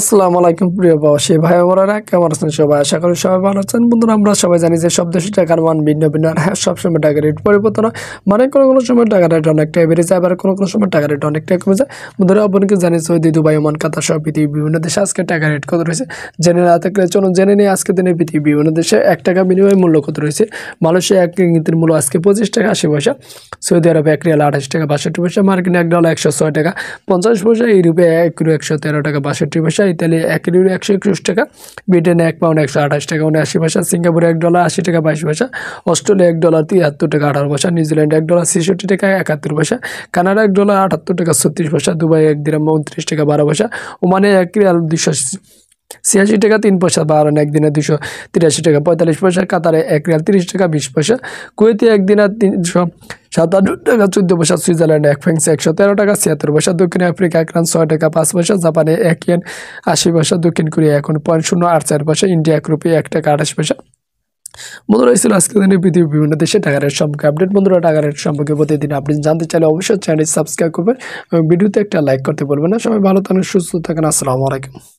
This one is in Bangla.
আসসালামু আলাইকুম প্রিয় বাসী ভাই বোনেরা কেমন আছেন সবাই আশা করি সবাই ভালো আছেন বন্ধুরা আমরা সবাই জানি যে সব দেশে টাকার মান ভিন্ন ভিন্ন আর হ্যাঁ সবসময় টাকা রেট পরিবর্তন হয় মানে কোনো কোনো সময় টাকা রেট অনেকটাই বেড়ে যায় আবার কোনো কোনো সময় টাকা রেট অনেকটাই কমে যায় বন্ধুরা আপনাকে জানি সৌদি দুবাই ওমান কাতার সব পৃথিবীর বিভিন্ন দেশে আজকে টাকা রেট কত রয়েছে জেনে না থাকলে চলুন জেনে নিয়ে আজকে দিনে পৃথিবীর বিভিন্ন দেশে এক টাকা বিনিময় মূল্য কত রয়েছে মালয়েশিয়া এক ইঙ্গিতের মূল্য আজকে পঁচিশ টাকা আশি পয়সা সৌদি আরবে এক রিয়াল আঠাশ টাকা বাষট্টি পয়সা মার্কিন এক ডলার একশো ছয় টাকা পঞ্চাশ পয়সা ইউরোপে এক একশো তেরো টাকা বাষট্টি পয়সা ইতালি এক ইউরো একশো একুশ টাকা ব্রিটেনে এক পাউন্ড একশো আঠাশ টাকা উনআশি পয়সা সিঙ্গাপুরে এক ডলার আশি টাকা বাইশ পয়সা অস্ট্রেলিয়া এক ডলার তিয়াত্তর টাকা আঠারো পয়সা নিউজিল্যান্ড এক ডলার ছেষট্টি টাকা একাত্তর পয়সা কানাডা এক ডলার আটাত্তর টাকা ছত্রিশ পয়সা দুবাই এক দিন উনত্রিশ টাকা বারো পয়সা ওমানে এক রিয়াল দুশো ছিয়াশি টাকা তিন পয়সা এক একদিনে দুশো তিরাশি টাকা পঁয়তাল্লিশ পয়সা কাতারে এক রিয়াল তিরিশ টাকা বিশ পয়সা কুয়েতে একদিনে তিনশো সাতান্ন টাকা চোদ্দ পয়সা সুইজারল্যান্ডে এক ফ্যাংস একশো তেরো টাকা ছিয়াত্তর পয়সা দক্ষিণ আফ্রিকা এক রান ছয় টাকা পাঁচ পয়সা জাপানে এক ইয়েন আশি পয়সা দক্ষিণ কোরিয়া এখন পয়েন্ট শূন্য আট চার পয়সা ইন্ডিয়া এক রুপি এক টাকা আঠাশ পয়সা বন্ধুরা এই ছিল আজকের দিনে পৃথিবীর বিভিন্ন দেশে টাকা রেট সম্পর্কে আপডেট বন্ধুরা টাকা রেট সম্পর্কে প্রতিদিন আপনি জানতে চাইলে অবশ্যই চ্যানেল সাবস্ক্রাইব করবেন এবং ভিডিওতে একটা লাইক করতে বলবেন না সবাই ভালো থাকেন সুস্থ থাকেন আসসালামু আলাইকুম